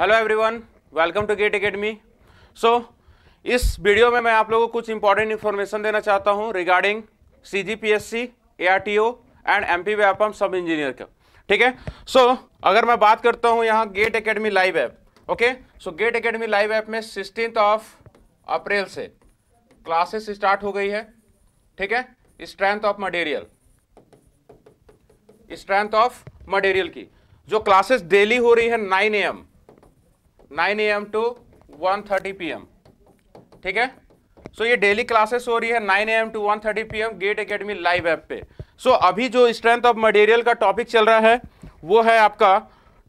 Hello everyone welcome to Gate Academy so इस वीडियो में मैं आप लोगों को कुछ इंपॉर्टेंट इन्फॉर्मेशन देना चाहता हूं regarding CGPSC ARTO and M P Vyapam sub engineer का ठीक है सो अगर मैं बात करता हूं यहां Gate Academy live app okay so Gate Academy live app में सिक्सटीन ऑफ अप्रैल से क्लासेस स्टार्ट हो गई है ठीक है strength of material strength of material की जो क्लासेस डेली हो रही है nine A M 9 M to 1:30 PM ठीक है सो so, ये डेली क्लासेस हो रही है 9 M to 1:30 PM Gate Academy live app पे सो so, अभी जो स्ट्रेंथ ऑफ मटेरियल का टॉपिक चल रहा है वो है आपका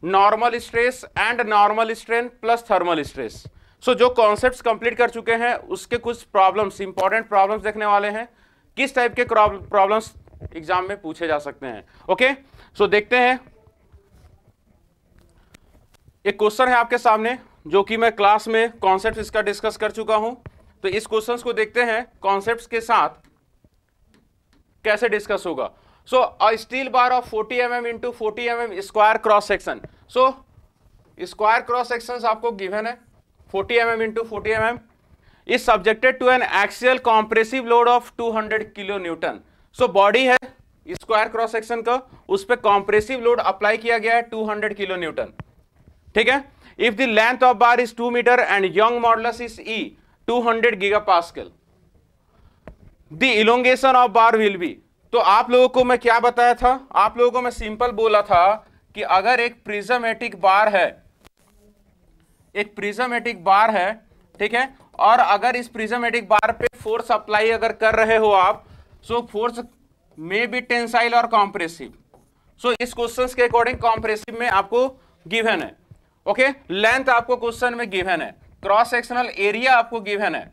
normal stress and normal strain plus thermal stress so जो कॉन्सेप्ट्स कंप्लीट कर चुके हैं उसके कुछ प्रॉब्लम्स इंपॉर्टेंट प्रॉब्लम्स देखने वाले हैं किस टाइप के प्रॉब्लम्स एग्जाम में पूछे जा सकते हैं ओके okay? सो so, देखते हैं एक क्वेश्चन है आपके सामने जो कि मैं क्लास में कॉन्सेप्ट इसका डिस्कस कर चुका हूं तो इस क्वेश्चन को देखते हैं कॉन्सेप्ट के साथ कैसे डिस्कस होगा so steel bar of 40 M M into forty M M square cross section so square cross section आपको गिवन है 40 M M into forty M M is subjected to an axial compressive load of 200 kilo newton so body है square cross section का उस पर compressive load apply किया गया है 200 kilo newton ठीक है if the length of bar is two metre and Young modulus is E two hundred giga pascal the elongation of bar will be तो आप लोगों को मैं क्या बताया था आप लोगों को मैं सिंपल बोला था कि अगर एक प्रिजमेटिक बार है एक प्रिजमेटिक बार है ठीक है और अगर इस प्रिजमेटिक बार पे फोर्स अप्लाई अगर कर रहे हो आप so force may be tensile और कॉम्प्रेसिव सो इस क्वेश्चन के अकॉर्डिंग कॉम्प्रेसिव में आपको गिवन है ओके लेंथ आपको क्वेश्चन में गिवन है क्रॉस सेक्शनल एरिया आपको गिवन है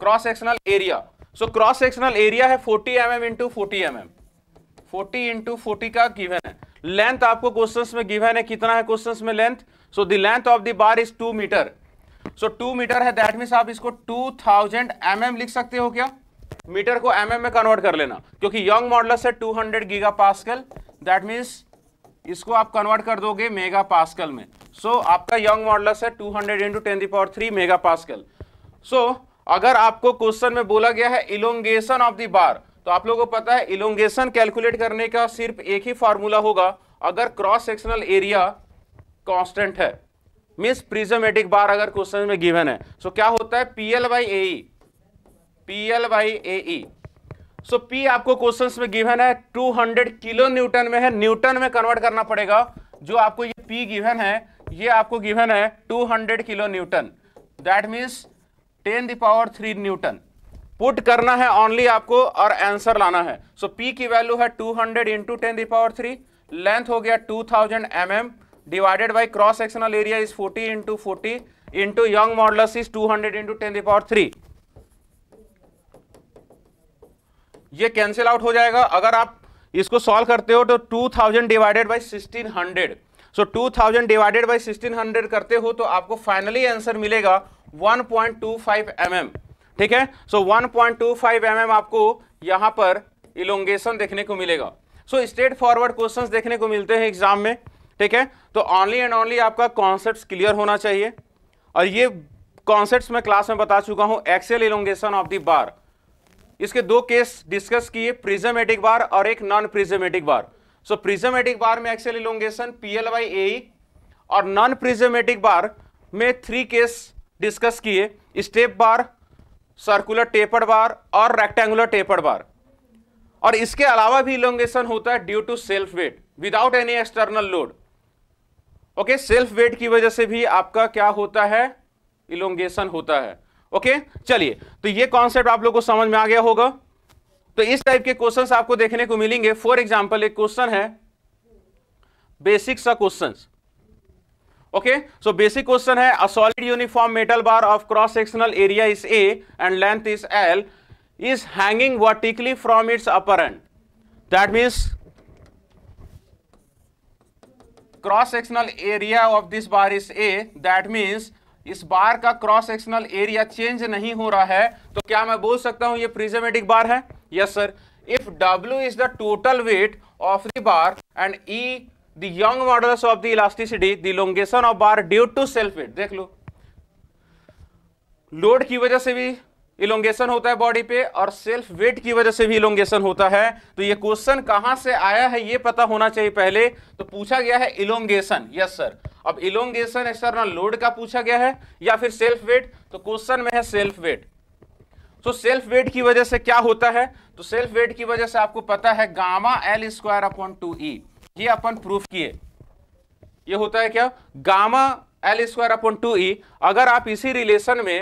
cross sectional area so cross sectional area है 40 M M into forty M M forty का गिवन है लेंथ आपको क्वेश्चन में गिवन है कितना है क्वेश्चन में length so the length of the bar is two metre so two metre है दैट मीन्स आप इसको टू थाउजेंड एम लिख सकते हो क्या मीटर को एम mm में कन्वर्ट कर लेना क्योंकि यंग मॉडलस है 200 गीगा पास्कल दैट मीन्स इसको आप कन्वर्ट कर दोगे मेगा पास्कल में सो so, आपका यंग मॉडलस है 200 hundred into ten the power three mega pascal so अगर आपको क्वेश्चन में बोला गया है इलोंगेशन ऑफ द बार तो आप लोगों को पता है इलोंगेशन कैलकुलेट करने का सिर्फ एक ही फार्मूला होगा अगर क्रॉस सेक्शनल एरिया कांस्टेंट है मीन्स प्रिजमेटिक बार अगर क्वेश्चन में गिवन है सो तो so, क्या होता है P L by A P L by A so P आपको क्वेश्चन में गिवन है 200 किलो न्यूटन में है न्यूटन में कन्वर्ट करना पड़ेगा जो आपको ये पी गिवन है ये आपको गिवन है 200 kilo newton that means 10 the power three newton put करना है ऑनली आपको और आंसर लाना है सो so, पी की वैल्यू है 200 hundred into ten the power three length हो गया 2000 thousand M M divided by cross sectional area is 40 into forty into young model is 200 hundred into ten the power three ये cancel out हो जाएगा अगर आप इसको solve करते हो तो 2000 divided by hundred so two thousand divided by sixteen hundred करते हो तो आपको फाइनली आंसर मिलेगा one point two five M M ठीक है so one point two five M M आपको यहाँ पर इलोंगेशन देखने को मिलेगा सो स्ट्रेट फॉरवर्ड क्वेश्चन देखने को मिलते हैं एग्जाम में ठीक है तो ऑनली एंड ऑनली आपका कॉन्सेप्ट क्लियर होना चाहिए और ये कॉन्सेप्ट मैं क्लास में बता चुका हूँ axial elongation of the bar इसके दो केस डिस्कस किए प्रिजमेटिक बार और एक non prismatic bar so prismatic bar में axial elongation PL by A और नॉन प्रिजमेटिक बार में थ्री केस डिस्कस किए step bar circular taper bar और रेक्टेंगुलर टेपर बार और इसके अलावा भी इलोंगेशन होता है due to self weight without any external load okay self weight की वजह से भी आपका क्या होता है इलोंगेशन होता है ओके okay? चलिए तो ये कॉन्सेप्ट आप लोग को समझ में आ गया होगा तो इस टाइप के क्वेश्चन आपको देखने को मिलेंगे फॉर एग्जाम्पल एक क्वेश्चन है basics question okay so basic question है a solid uniform metal bar of cross sectional area is A and length is L is hanging vertically from its upper end that means cross sectional area of this bar is A that means इस बार का cross sectional area change नहीं हो रहा है तो क्या मैं बोल सकता हूं ये प्रिजमेटिक बार है yes sir if w is the total weight of the bar and e the young modulus of the elasticity the elongation of bar due to self weight देख लो लोड की वजह से भी इलोंगेशन होता है बॉडी पे और सेल्फ वेट की वजह से भी इलोंगेशन होता है तो ये क्वेश्चन कहां से आया है ये पता होना चाहिए पहले तो पूछा गया है इलोंगेशन यस सर अब इलोंगेशन एक्सटर्नल लोड का पूछा गया है या फिर सेल्फ वेट तो क्वेश्चन में है सेल्फ वेट तो सेल्फ वेट की वजह से क्या होता है तो सेल्फ वेट की वजह से आपको पता है gamma L square upon two E ये अपन प्रूफ किए ये होता है क्या gamma L square upon two E अगर आप इसी रिलेशन में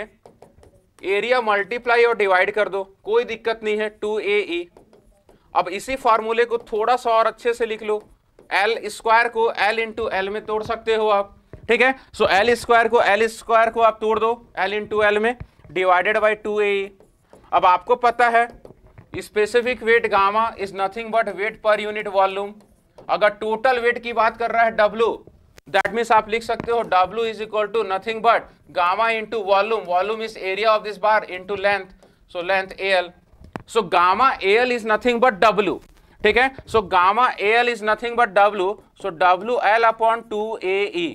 एरिया मल्टीप्लाई और डिवाइड कर दो कोई दिक्कत नहीं है टू ए ई अब इसी फॉर्मूले को थोड़ा सा और अच्छे से लिख लो एल स्क्वायर को एल इंटू एल में तोड़ सकते हो आप ठीक है सो एल स्क्वायर को एल स्क्वायर को आप तोड़ दो एल इंटू एल में डिवाइडेड बाई टू ए अब आपको पता है specific weight gamma is nothing but weight per unit volume अगर टोटल वेट की बात कर रहा है डब्ल्यू दैट मीन्स आप लिख सकते हो W is equal to nothing but gamma into volume volume is area of this bar into length so length A L so gamma A L is nothing but W ठीक है so gamma A L is nothing but W so W L upon two A E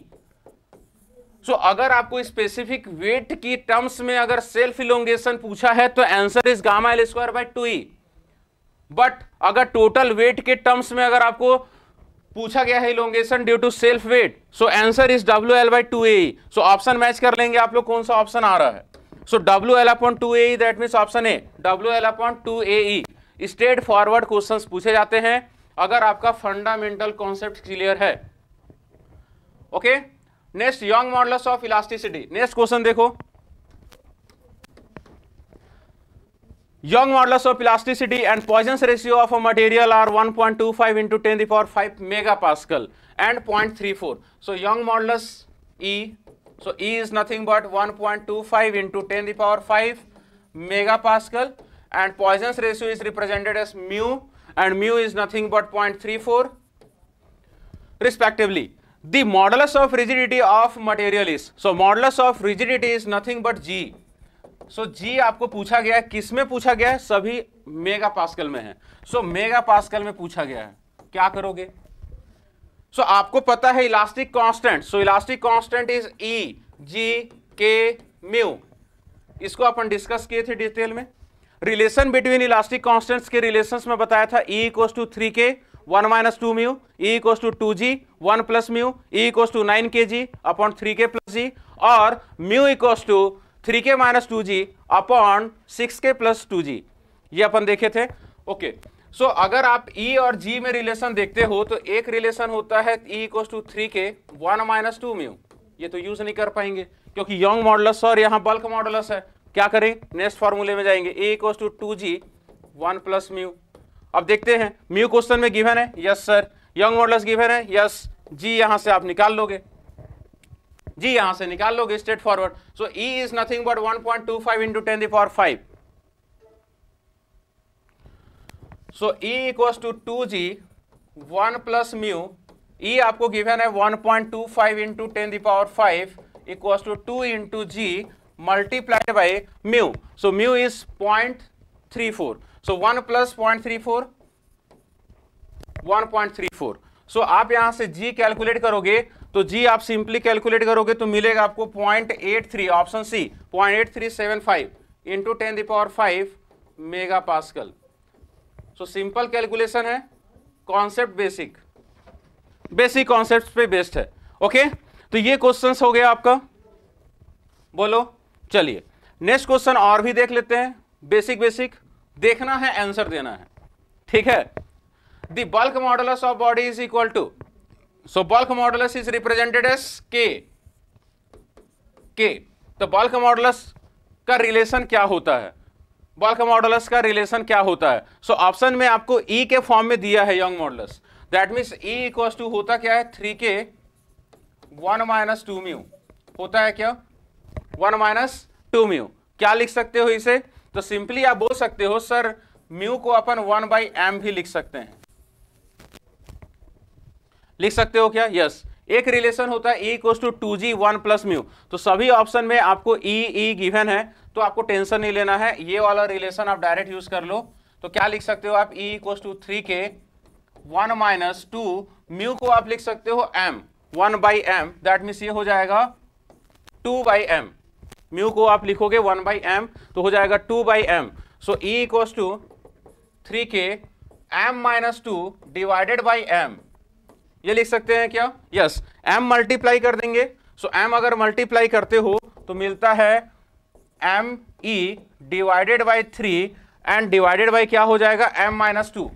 so so, अगर आपको specific weight की terms में अगर self elongation पूछा है तो answer is gamma L square by two E but अगर total weight के टर्म्स में अगर आपको पूछा गया है elongation due to self weight so answer is W L by two A so option match कर लेंगे आप लोग कौन सा ऑप्शन आ रहा है so W L upon two A that means option A W L upon two A straightforward question पूछे जाते हैं अगर आपका फंडामेंटल कॉन्सेप्ट क्लियर है okay okay? Next Young modulus of elasticity next question देखो Young modulus of elasticity and Poisson ratio of a material are 1.25 point two five into ten the power five mega pascal and point three four so Young modulus E so E is nothing but 1.25 point two five into ten the power five mega pascal and Poisson's ratio is represented as mu and mu is nothing but 0.34 respectively. the modulus of rigidity of material is so modulus of rigidity is nothing but g so g आपको पूछा गया है किस में पूछा गया है सभी मेगा पास्कल में है सो so, मेगा पास्कल में पूछा गया है क्या करोगे सो so, आपको पता है elastic constant so elastic constant is E G K mu इसको अपन डिस्कस किए थे डिटेल में रिलेशन बिटवीन इलास्टिक कांस्टेंट्स के रिलेशंस में बताया था E equals to three K one minus two mu E to two G one plus mu E to nine K G upon three K plus G और mu equal to three K minus two G upon six K plus to जी ये अपन देखे थे okay so so, अगर आप ई e और जी में relation देखते हो तो एक रिलेशन होता है E equal to three K one minus two mu ये तो यूज नहीं कर पाएंगे क्योंकि यंग मॉडलस और यहाँ बल्क मॉडलस है क्या करें नेक्स्ट फॉर्मूले में जाएंगे E to two G one plus mu अब देखते हैं म्यू क्वेश्चन में गिवन है yes sir Young models given है यस जी यहां से आप निकाल लोगे जी यहां से निकाल लोगे straightforward so E is nothing but 1.25 point two five into ten the power five so E equal to two G one plus mu E आपको गिवन है 1.25 point two five into ten the power five equal to two into G multiplied by mu so mu is point three four so one plus point three four one point three four so आप यहां से जी calculate करोगे तो जी आप simply calculate करोगे तो मिलेगा आपको point eight three option C point eight three seven five into ten the power five mega pascal so simple calculation है कॉन्सेप्ट बेसिक बेसिक कॉन्सेप्ट पे बेस्ड है ओके तो ये क्वेश्चन हो गया आपका बोलो चलिए नेक्स्ट क्वेश्चन और भी देख लेते हैं बेसिक बेसिक देखना है आंसर देना है ठीक है the bulk modulus of body is equal to so bulk modulus is represented as K K तो बल्क मॉडलस का रिलेशन क्या होता है बल्क मॉडलस का रिलेशन क्या होता है सो so, ऑप्शन में आपको ई e के फॉर्म में दिया है Young modulus that means E equal to होता क्या है three K one minus two mu होता है क्या वन माइनस टू म्यू क्या लिख सकते हो इसे तो सिंपली आप बोल सकते हो सर म्यू को अपन वन बाई एम भी लिख सकते हैं लिख सकते हो क्या यस yes. एक रिलेशन होता है equal to two G one plus mu तो सभी ऑप्शन में आपको ई ई गिवन है तो आपको टेंशन नहीं लेना है ये वाला रिलेशन आप डायरेक्ट यूज कर लो तो क्या लिख सकते हो आप E equal to three K one minus two mu को आप लिख सकते हो M one by M that means ये हो जाएगा टू बाई एम म्यू को आप लिखोगे वन बाई एम तो हो जाएगा two by M so E equal to three K M minus two divided by M ये लिख सकते हैं क्या यस एम मल्टीप्लाई कर देंगे सो so, एम अगर मल्टीप्लाई करते हो तो मिलता है M E divided by three and divided by क्या हो जाएगा एम माइनस टू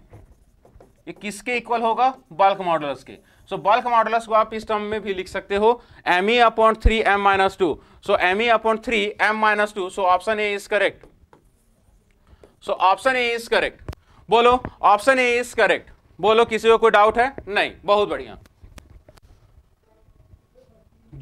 ये किसके इक्वल होगा बल्क मॉडल्स के सो बल्क मॉडल्स को आप इस टर्म में भी लिख सकते हो M E upon three M minus two so M E upon three M minus two so option A is correct so option A is correct बोलो ऑप्शन ए इज करेक्ट बोलो किसी को कोई डाउट है नहीं बहुत बढ़िया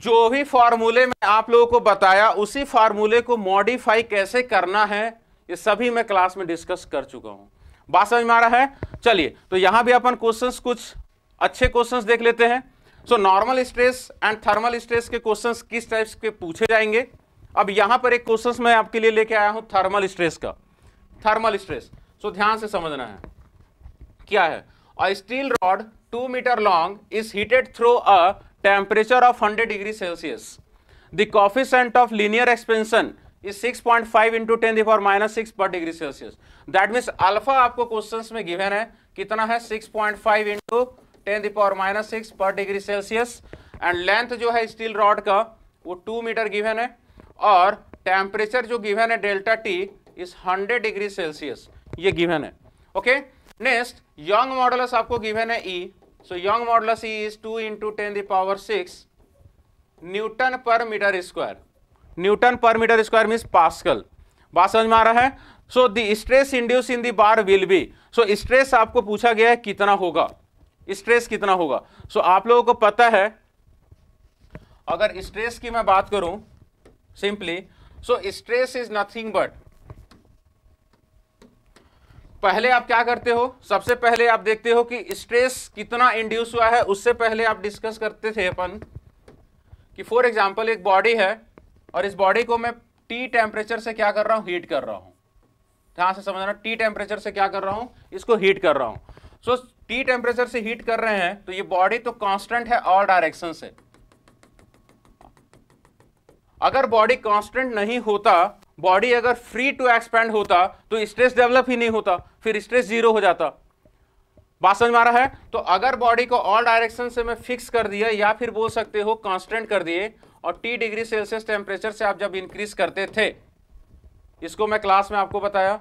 जो भी फॉर्मूले में आप लोगों को बताया उसी फार्मूले को मॉडिफाई कैसे करना है ये सभी मैं क्लास में डिस्कस कर चुका हूं बात समझ में आ रहा है चलिए तो यहां भी अपन क्वेश्चंस कुछ अच्छे क्वेश्चंस देख लेते हैं so normal stress and thermal stress के क्वेश्चन किस टाइप्स के पूछे जाएंगे अब यहां पर एक क्वेश्चन मैं आपके लिए लेके आया हूं थर्मल स्ट्रेस का थर्मल स्ट्रेस सो ध्यान से समझना है क्या है a steel rod two metre long is heated through a temperature of hundred degree Celsius the coefficient of linear expansion is 6.5 point five into ten the power minus six पर degree Celsius that means alpha आपको question में given है कितना है 6.5 point five into ten the power minus six पर degree Celsius and length जो है steel rod का वो टू मीटर गिवन है और टेम्परेचर जो गिवन है delta T is hundred degree Celsius ये गिवन है ओके नेक्स्ट यंग मॉडलस आपको गिवन है E so young modulus E is two into ten the power six newton per metre square newton per metre square means pascal बात समझ में आ रहा है so the stress induced in the bar will be so stress आपको पूछा गया है कितना होगा स्ट्रेस कितना होगा सो आप लोगों को पता है अगर स्ट्रेस की मैं बात करूं simply so stress is nothing but पहले आप क्या करते हो सबसे पहले आप देखते हो कि स्ट्रेस कितना इंड्यूस हुआ है उससे पहले आप डिस्कस करते थे अपन कि फॉर एग्जांपल एक बॉडी है और इस बॉडी को मैं टी टेम्परेचर से क्या कर रहा हूं हीट कर रहा हूं ध्यान से समझना टी टेम्परेचर से क्या कर रहा हूं इसको हीट कर रहा हूं सो so, टी टेम्परेचर से हीट कर रहे हैं तो ये बॉडी तो कांस्टेंट है ऑल डायरेक्शन से अगर बॉडी कांस्टेंट नहीं होता बॉडी अगर फ्री टू एक्सपेंड होता तो स्ट्रेस डेवलप ही नहीं होता फिर स्ट्रेस जीरो हो जाता बात समझ मारा है तो अगर बॉडी को ऑल डायरेक्शन से मैं फिक्स कर दिया या फिर बोल सकते हो कांस्टेंट कर दिए और टी डिग्री सेल्सियस टेम्परेचर से आप जब इंक्रीज करते थे इसको मैं क्लास में आपको बताया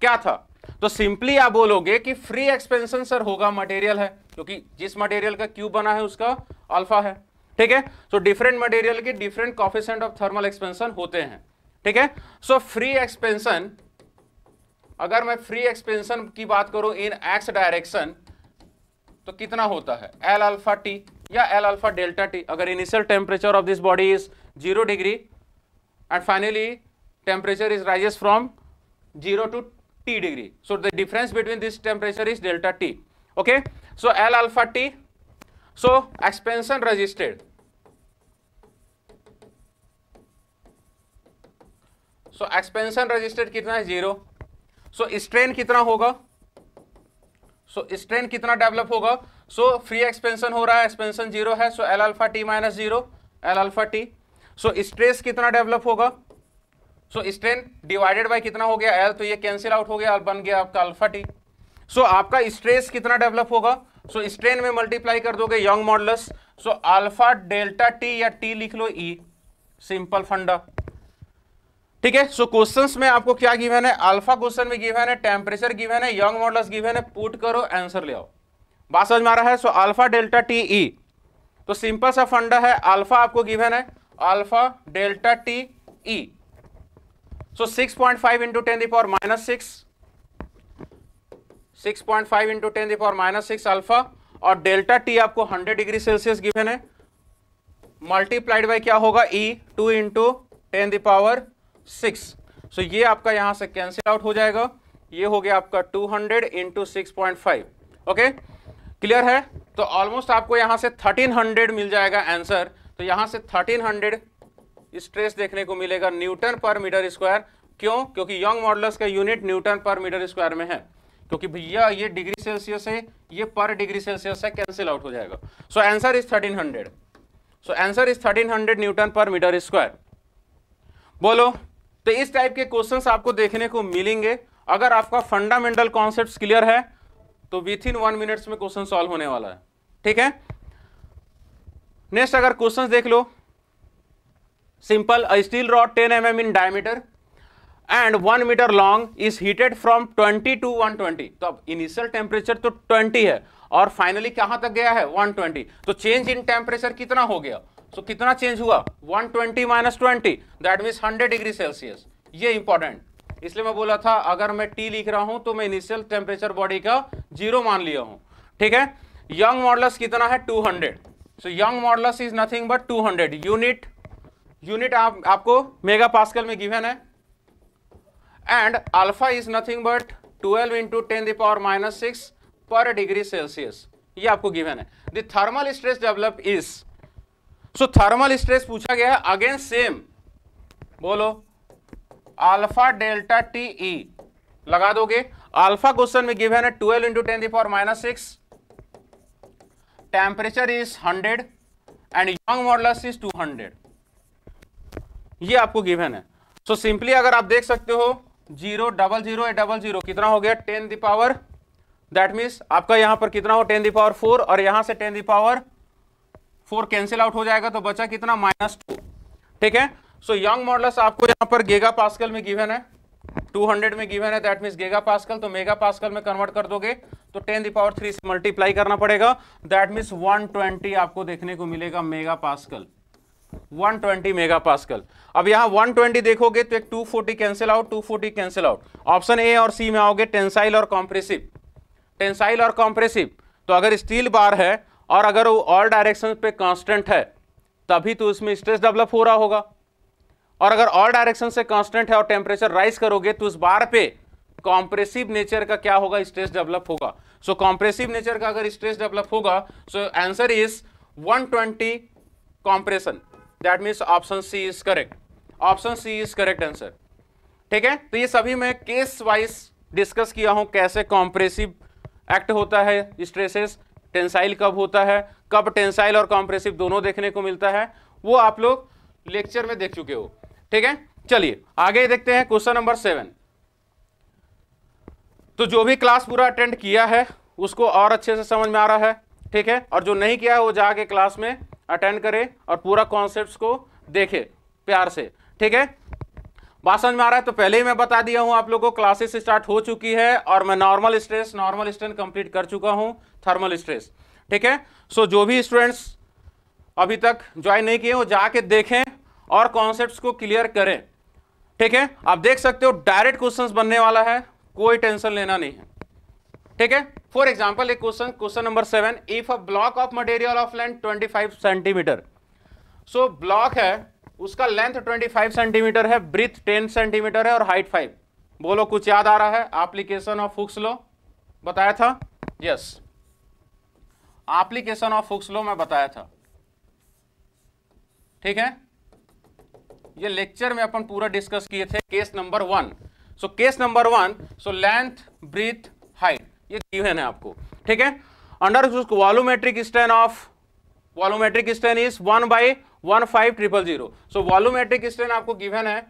क्या था तो सिंपली आप बोलोगे कि फ्री एक्सपेंशन सर होगा मटेरियल है क्योंकि जिस मटेरियल का क्यूब बना है उसका अल्फा है ठीक है सो डिफरेंट मटेरियल के different coefficient of thermal expansion होते हैं ठीक है सो फ्री एक्सपेंशन अगर मैं फ्री एक्सपेंशन की बात करूं इन एक्स डायरेक्शन तो कितना होता है एल अल्फा टी या एल अल्फा डेल्टा टी अगर initial temperature of this body is zero degree and finally temperature is rises from zero to T degree. So the difference between this temperature is delta T. Okay. So L alpha T. So expansion resisted. So expansion resisted कितना है zero so strain कितना होगा सो strain कितना develop होगा so free expansion हो रहा है expansion zero है so L alpha T minus zero L alpha T so stress कितना डेवलप होगा सो स्ट्रेंथ डिवाइडेड बाय कितना हो गया एल तो ये कैंसिल आउट हो गया बन गया आपका अल्फा टी सो so, आपका स्ट्रेस कितना डेवलप होगा सो so, स्ट्रेन में मल्टीप्लाई कर दोगे Young modulus so alpha delta T या टी लिख लो ई e. सिंपल फंडा ठीक है सो क्वेश्चंस में आपको क्या गिवन है अल्फा क्वेश्चन में गिवन है टेम्परेचर गिवन है यंग मॉडल्स गिवन है पुट करो आंसर ले आओ बात समझ में आ रहा है so alpha delta T E तो सिंपल सा फंडा है अल्फा आपको गिवन है alpha delta T E So 6.5 into 10 the power minus 6, 6.5 into 10 the power minus 6 alpha और डेल्टा टी आपको 100 डिग्री सेल्सियस गिवन है मल्टीप्लाइड बाय क्या होगा E two into ten the power six so ये आपका यहां से कैंसिल आउट हो जाएगा ये हो गया आपका 200 hundred into six okay clear है तो ऑलमोस्ट आपको यहां से 1300 मिल जाएगा आंसर तो यहां से 1300 स्ट्रेस देखने को मिलेगा न्यूटन पर मीटर स्क्वायर क्यों क्योंकि यंग मॉडल्स का unit newton per metre square में है क्योंकि भैया ये डिग्री सेल्सियस है ये पर डिग्री सेल्सियस है कैंसिल आउट हो जाएगा so answer is thirteen hundred so answer is thirteen hundred newton per metre square बोलो तो इस टाइप के क्वेश्चन आपको देखने को मिलेंगे अगर आपका फंडामेंटल कॉन्सेप्ट क्लियर है तो विथ इन वन मिनट्स में क्वेश्चन सॉल्व होने वाला है ठीक है नेक्स्ट अगर क्वेश्चन देख लो simple steel steel ten M M in diameter and one metre long is heated from twenty to one twenty तो अब इनिशियल टेम्परेचर तो ट्वेंटी है और फाइनली कहां तक गया है 120 तो चेंज इन टेम्परेचर कितना हो गया सो तो so, कितना चेंज हुआ one twenty minus twenty that means hundred degree Celsius ये इंपॉर्टेंट इसलिए मैं बोला था अगर मैं टी लिख रहा हूं तो मैं इनिशियल टेम्परेचर बॉडी का जीरो मान लिया हूं ठीक है यंग मॉडल कितना है two hundred so young model is nothing but two hundred unit unit आप आपको मेगा पास्कल में गिवन है and alpha is nothing but 12 into ten the power minus six पर डिग्री सेल्सियस ये आपको गिवन है the thermal stress develop is so thermal stress पूछा गया है अगेन सेम बोलो अल्फा डेल्टा टी ई लगा दोगे अल्फा क्वेश्चन में गिवन है 12 into ten power minus six temperature is 100 and young model is 200 ये आपको गिवन है सो so, सिंपली अगर आप देख सकते हो zero double zero double zero कितना हो गया ten the power that means आपका यहां पर कितना हो टेन दी पावर फोर और यहां से ten the power four cancel out हो जाएगा तो बचा कितना माइनस टू ठीक है सो यंग मॉडल्स आपको यहां पर गेगा पास्कल में गिवन है 200 में गिवन है दैट मीन्स गेगा पास्कल तो मेगा पास्कल में कन्वर्ट कर दोगे तो 10 दी पावर 3 से मल्टीप्लाई करना पड़ेगा दैट मीन्स 120 आपको देखने को मिलेगा मेगा पास्कल 120 मेगा पास्कल अब यहां 120 देखोगे तो एक 240 cancel out 240 cancel out option A और सी में आओगे टेंसाइल और कॉम्प्रेसिव टेंसाइल और कॉम्प्रेसिव तो अगर स्टील बार है और अगर वो ऑल डायरेक्शन पे कांस्टेंट है तभी तो उसमें स्ट्रेस डेवलप हो रहा होगा और अगर ऑल डायरेक्शन से कांस्टेंट है और टेम्परेचर राइज करोगे तो उस बार पे कॉम्प्रेसिव नेचर का क्या होगा स्ट्रेस डेवलप होगा सो कॉम्प्रेसिव नेचर का अगर स्ट्रेस डेवलप होगा so answer is 120 compression that means option C is correct option C is correct answer ठीक है तो ये सभी मैं केस वाइज डिस्कस किया हूं कैसे कॉम्प्रेसिव एक्ट होता है स्ट्रेसेस टेंसाइल कब होता है कब टेंसाइल और कॉम्प्रेसिव दोनों देखने को मिलता है वो आप लोग लेक्चर में देख चुके हो ठीक है चलिए आगे देखते हैं क्वेश्चन नंबर सेवन तो जो भी क्लास पूरा अटेंड किया है उसको और अच्छे से समझ में आ रहा है ठीक है और जो नहीं किया है वो जाके क्लास में अटेंड करें और पूरा कॉन्सेप्ट को देखें प्यार से ठीक है बात समझ में आ रहा है तो पहले ही मैं बता दिया हूं आप लोगों को क्लासेस स्टार्ट हो चुकी है और मैं normal stress normal strain complete कर चुका हूं थर्मल स्ट्रेस ठीक है सो जो भी स्टूडेंट्स अभी तक ज्वाइन नहीं किए वो जाके देखें और कॉन्सेप्ट को क्लियर करें ठीक है आप देख सकते हो डायरेक्ट क्वेश्चन बनने वाला है कोई टेंशन लेना नहीं है ठीक है फॉर एग्जाम्पल एक question question number seven if a block of material of length 25 centimetre so block है उसका लेंथ 25 सेंटीमीटर है ब्रिथ 10 सेंटीमीटर है और हाइट 5 बोलो कुछ याद आ रहा है एप्लीकेशन ऑफ फुक्स लो बताया था yes application of Hooke's law मैं बताया था ठीक है ये लेक्चर में अपन पूरा डिस्कस किए थे case number one so case number one so length breadth ये गिवन है आपको ठीक है under volumetric strain of volumetric strain is one by one five triple zero so volumetric strain आपको गिवन है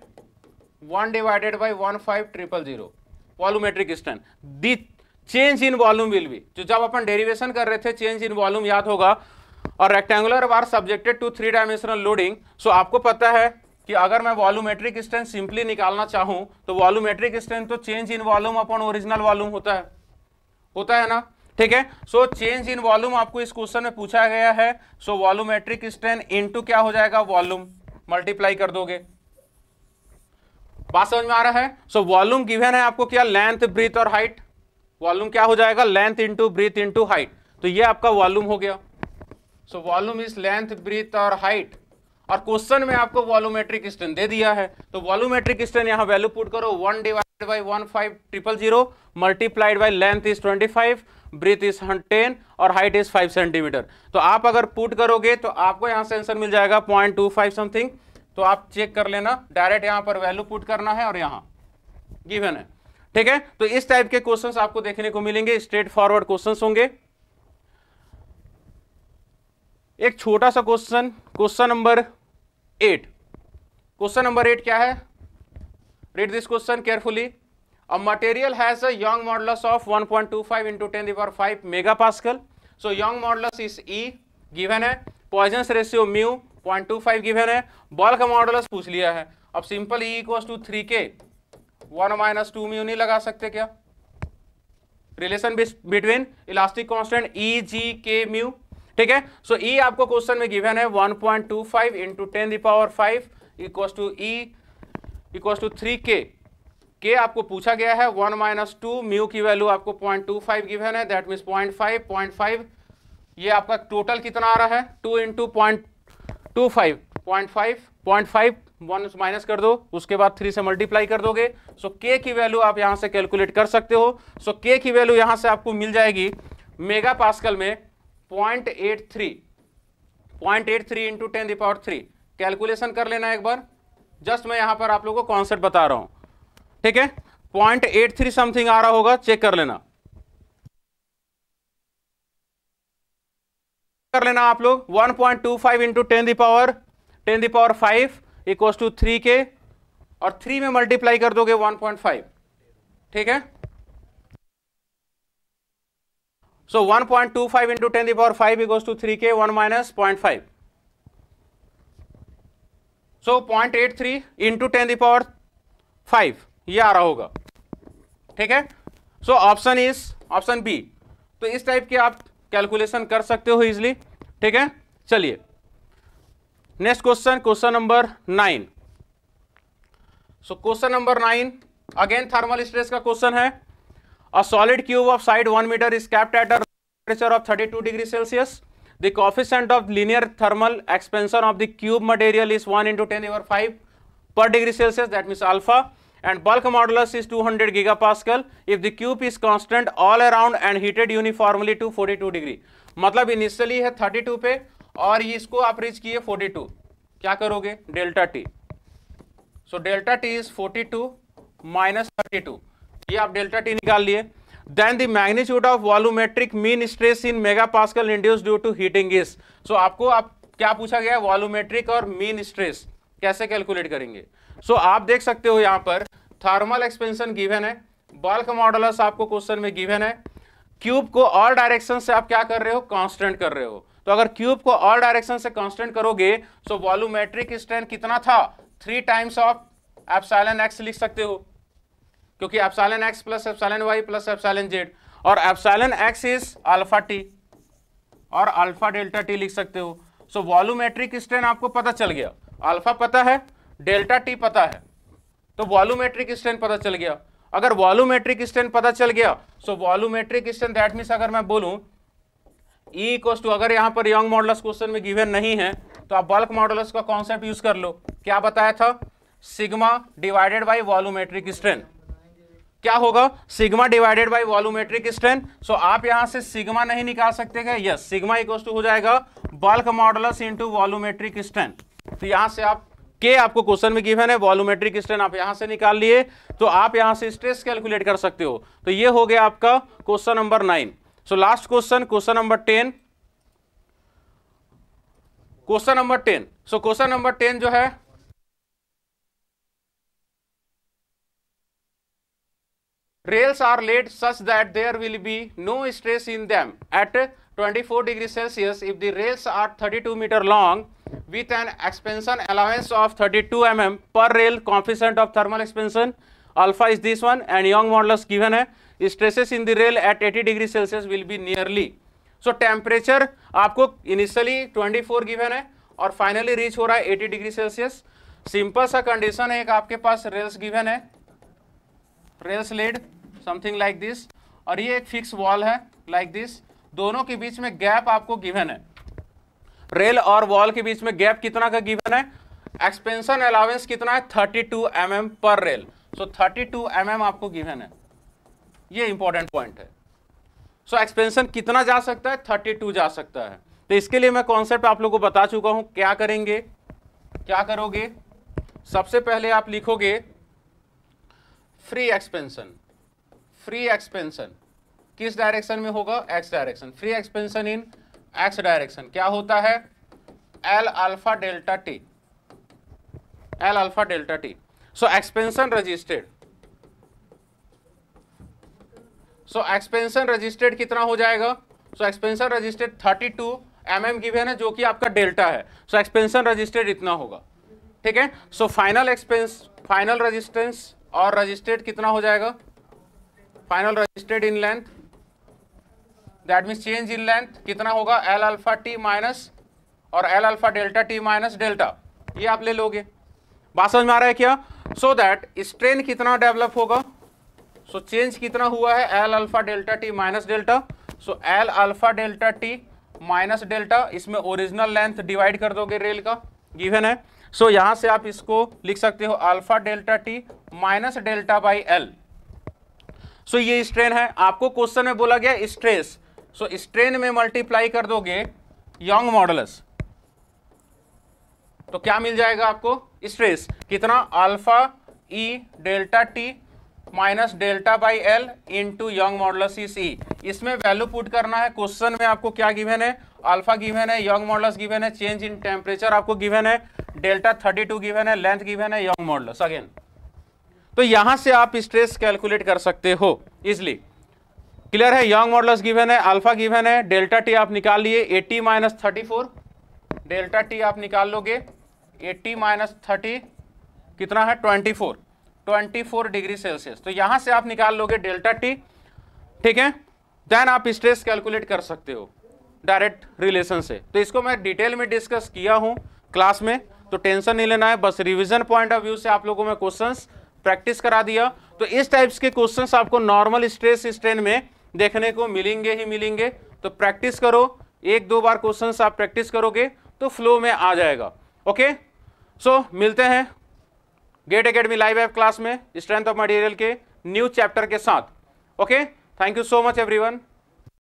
one divided by one five triple zero volumetric strain the change in volume will be जो जब अपन derivation कर रहे थे change in volume याद होगा और rectangular bar subjected to three dimensional loading so आपको पता है कि अगर मैं वॉल्यूमेट्रिक स्टैंड सिंपली निकालना चाहूं तो वॉल्यूमेट्रिक स्टैंड तो चेंज इन वॉल्यूम अपन ओरिजिनल वॉल्यूम होता है होता है ना ठीक है सो चेंज इन वॉल्यूम आपको इस क्वेश्चन में पूछा गया है सो वॉल्यूमेट्रिक स्ट्रेन इनटू क्या हो जाएगा वॉल्यूम मल्टीप्लाई कर दोगे बात समझ में आ रहा है सो वॉल्यूम गिवन है आपको क्या लेंथ ब्रीथ और हाइट वॉल्यूम क्या हो जाएगा length into breadth into height तो ये आपका वॉल्यूम हो गया so volume is length breadth और हाइट और क्वेश्चन में आपको वॉल्यूमेट्रिक स्टेन दे दिया है तो वॉल्यूमेट्रिक स्टेन यहाँ वैल्यू पुट करो one divide by one five triple zero multiplied by length is twenty five breadth is ten और हाइट इज फाइव सेंटीमीटर तो आप अगर पुट करोगे तो आपको यहाँ से आंसर मिल जाएगा पॉइंट टू फाइव समथिंग तो आप चेक कर लेना डायरेक्ट यहाँ पर वैल्यू पुट करना है और यहाँ गिवन है ठीक है तो इस टाइप के क्वेश्चन आपको देखने को मिलेंगे स्ट्रेट फॉरवर्ड क्वेश्चन होंगे एक छोटा सा question question number eight question number eight क्या है read this question carefully a material has a young modulus of 1.25 point two five into ten the power five mega pascal so young modulus is E given है poisson's ratio mu point two five given है bulk model पूछ लिया है अब simple E equal to three K one minus two mu नहीं लगा सकते क्या relation between elastic constant E G K mu ठीक है सो so, ई e आपको क्वेश्चन में गिवन है 1.25 point two five into ten the power five equal to E equal to three K K आपको पूछा गया है वन माइनस टू म्यू की वैल्यू आपको पॉइंट टू फाइव गिवन है that means point five point five ये आपका टोटल कितना आ रहा है two into point two five point five point five one minus कर दो उसके बाद थ्री से मल्टीप्लाई कर दोगे सो so, के की वैल्यू आप यहाँ से कैलकुलेट कर सकते हो सो so, के की वैल्यू यहाँ से आपको मिल जाएगी मेगा पास्कल में point eight three point eight three into ten the power three calculation कर लेना एक बार जस्ट मैं यहां पर आप लोगों को कॉन्सेप्ट बता रहा हूं ठीक है पॉइंट एट थ्री समथिंग आ रहा होगा चेक कर लेना कर लेना आप लोग one point two five into ten the power ten the power five equals to three K और थ्री में मल्टीप्लाई कर दोगे वन पॉइंट फाइव ठीक है So 1.25 into 10 to the power 5 equals to 3k 1 minus 0.5. So point eight three to ten power five ये आ रहा होगा ठीक है so option is option B तो इस टाइप के आप कैलकुलेशन कर सकते हो इजिली ठीक है चलिए next question question number nine so question number nine again thermal stress का क्वेश्चन है A solid cube of side 1 meter is kept at a temperature of 32 degrees Celsius. The coefficient of linear thermal expansion of the cube material is 1 into 10 over 5 per degree Celsius that means alpha and bulk modulus is 200 gigapascal if the cube is constant all around and heated uniformly to 42 degree. मतलब initially है 32 पे और इसको आप reach किए 42 क्या करोगे delta T so delta T is 42 two minus thirty ये आप डेल्टा टी निकाल लिए then the magnitude of volumetric mean stress in mega pascal induced due to heating is so आपको आप क्या पूछा गया वॉल्यूमेट्रिक और मीन स्ट्रेस कैसे कैलकुलेट करेंगे सो so, आप देख सकते हो यहाँ पर थर्मल एक्सपेंशन गिवन है बल्क मॉडलस आपको क्वेश्चन में गिवन है क्यूब को ऑल डायरेक्शन से आप क्या कर रहे हो कांस्टेंट कर रहे हो तो अगर क्यूब को ऑल डायरेक्शन से कांस्टेंट करोगे सो वॉल्यूमेट्रिक स्ट्रेंथ कितना था three times of epsilon X लिख सकते हो क्योंकि epsilon X plus epsilon Y plus epsilon Z और epsilon X is alpha T और अल्फा डेल्टा टी लिख सकते हो सो वॉल्यूमेट्रिक स्ट्रेन आपको पता चल गया अल्फा पता है डेल्टा टी पता है तो वॉल्यूमेट्रिक स्ट्रेन पता चल गया अगर वॉल्यूमेट्रिक स्ट्रेन पता चल गया so volumetric strain that means अगर मैं बोलूं ई e टू अगर यहां पर यंग मॉडलस क्वेश्चन में गिवन नहीं है तो आप बल्क मॉडलस का कॉन्सेप्ट यूज कर लो क्या बताया था sigma divided by volumetric strain क्या होगा sigma divided by volumetric strength so आप यहां से सिग्मा नहीं निकाल सकते क्या यस सिग्मा इक्वल टू हो जाएगा bulk modulus into volumetric strength तो यहां से आप के आपको क्वेश्चन में गिवन है वॉल्यूमेट्रिक स्ट्रेंथ आप यहां से निकाल लिए तो आप यहां से स्ट्रेस कैलकुलेट कर सकते हो तो ये हो गया आपका question number nine so last question question number ten question number ten so question number ten जो है rails are laid such that there will be no stress in them at 24 degree celsius if the rails are 32 meter long with an expansion allowance of 32 mm per rail coefficient of thermal expansion alpha is this one and young modulus given है stresses in the rail at 80 degree celsius will be nearly so temperature आपको initially 24 given है और finally reach हो रहा है 80 degree celsius simple सा condition है एक आपके पास rails given है rails laid something like this और ये एक फिक्स वॉल है लाइक like दिस दोनों के बीच में गैप आपको गिवन है रेल और वॉल के बीच में गैप कितना का गिवन है एक्सपेंशन अलाउेंस कितना है थर्टी टू mm पर rail so thirty two M आपको गिवन है ये इंपॉर्टेंट पॉइंट है सो so, एक्सपेंशन कितना जा सकता है थर्टी टू जा सकता है तो इसके लिए मैं कॉन्सेप्ट आप लोगों को बता चुका हूं क्या करेंगे क्या करोगे सबसे पहले आप लिखोगे फ्री एक्सपेंशन फ्री एक्सपेंशन किस डायरेक्शन में होगा X direction free expansion in X direction क्या होता है L alpha delta T L alpha delta T so expansion resisted so expansion resisted कितना हो जाएगा so expansion resisted 32 two mm given है जो कि आपका डेल्टा है सो एक्सपेंशन रजिस्टेड इतना होगा ठीक है so final expense final resistance और रजिस्टेड कितना हो जाएगा final resisted in length that means change in length कितना होगा एल अल्फा टी माइनस और L alpha delta T minus delta ये आप ले लोगे बात समझ में आ रहा है क्या सो दैट स्ट्रेन कितना डेवलप होगा सो so, चेंज कितना हुआ है L alpha delta T minus delta so L alpha delta T minus delta इसमें ओरिजिनल लेंथ डिवाइड कर दोगे रेल का गिवन है सो so, यहां से आप इसको लिख सकते हो alpha delta T minus delta by L so ये स्ट्रेन है आपको क्वेश्चन में बोला गया स्ट्रेस सो स्ट्रेन में मल्टीप्लाई कर दोगे यंग मॉडल तो क्या मिल जाएगा आपको स्ट्रेस कितना alpha E delta T minus delta by L into young model is E इसमें वैल्यू पुट करना है क्वेश्चन में आपको क्या गिवन है अल्फा गिवन है यंग मॉडल गिवन है चेंज इन टेम्परेचर आपको गिवन है डेल्टा थर्टी टू गिवन है लेंथ गिवन है यंग मॉडल अगेन तो यहां से आप स्ट्रेस कैलकुलेट कर सकते हो इजली क्लियर है यंग मॉडल्स गिवन है अल्फा गिवन है डेल्टा टी आप निकाल लिए eighty minus thirty four delta T आप निकाल लोगे एट्टी माइनस थर्टी कितना है twenty four twenty four degree Celsius तो यहां से आप निकाल लोगे डेल्टा टी ठीक है देन आप स्ट्रेस कैलकुलेट कर सकते हो डायरेक्ट रिलेशन से तो इसको मैं डिटेल में डिस्कस किया हूं क्लास में तो टेंशन नहीं लेना है बस रिविजन पॉइंट ऑफ व्यू से आप लोगों में क्वेश्चन प्रैक्टिस करा दिया तो इस टाइप्स के क्वेश्चंस आपको नॉर्मल स्ट्रेस स्ट्रेन में देखने को मिलेंगे ही मिलेंगे तो प्रैक्टिस करो एक दो बार क्वेश्चंस आप प्रैक्टिस करोगे तो फ्लो में आ जाएगा ओके सो so, मिलते हैं GATE Academy live app class में स्ट्रेंथ ऑफ मटेरियल के न्यू चैप्टर के साथ okay thank you so much every